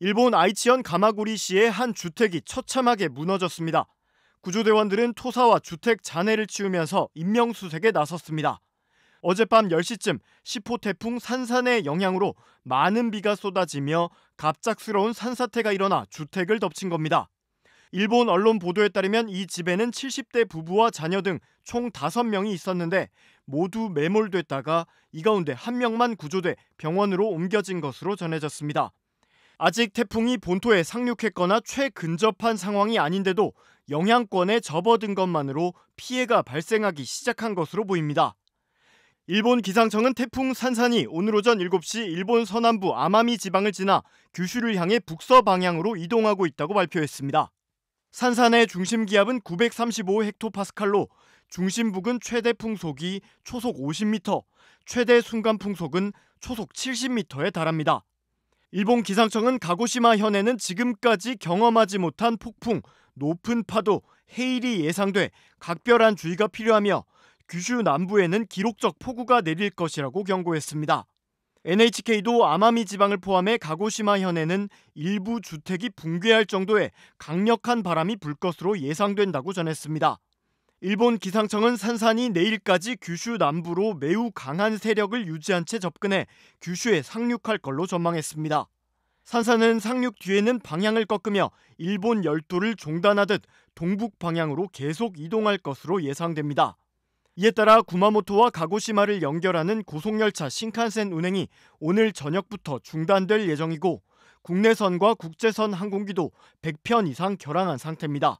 일본 아이치현 가마구리시의 한 주택이 처참하게 무너졌습니다. 구조대원들은 토사와 주택 잔해를 치우면서 인명수색에 나섰습니다. 어젯밤 10시쯤 10호 태풍 산산의 영향으로 많은 비가 쏟아지며 갑작스러운 산사태가 일어나 주택을 덮친 겁니다. 일본 언론 보도에 따르면 이 집에는 70대 부부와 자녀 등 총 5명이 있었는데 모두 매몰됐다가 이 가운데 한 명만 구조돼 병원으로 옮겨진 것으로 전해졌습니다. 아직 태풍이 본토에 상륙했거나 최근접한 상황이 아닌데도 영향권에 접어든 것만으로 피해가 발생하기 시작한 것으로 보입니다. 일본 기상청은 태풍 산산이 오늘 오전 7시 일본 서남부 아마미 지방을 지나 규슈를 향해 북서 방향으로 이동하고 있다고 발표했습니다. 산산의 중심 기압은 935 헥토파스칼로 중심 부근 최대 풍속이 초속 50m, 최대 순간 풍속은 초속 70m에 달합니다. 일본 기상청은 가고시마 현에는 지금까지 경험하지 못한 폭풍, 높은 파도, 해일이 예상돼 각별한 주의가 필요하며 규슈 남부에는 기록적 폭우가 내릴 것이라고 경고했습니다. NHK도 아마미 지방을 포함해 가고시마 현에는 일부 주택이 붕괴할 정도의 강력한 바람이 불 것으로 예상된다고 전했습니다. 일본 기상청은 산산이 내일까지 규슈 남부로 매우 강한 세력을 유지한 채 접근해 규슈에 상륙할 걸로 전망했습니다. 산산은 상륙 뒤에는 방향을 꺾으며 일본 열도를 종단하듯 동북 방향으로 계속 이동할 것으로 예상됩니다. 이에 따라 구마모토와 가고시마를 연결하는 고속열차 신칸센 운행이 오늘 저녁부터 중단될 예정이고 국내선과 국제선 항공기도 100편 이상 결항한 상태입니다.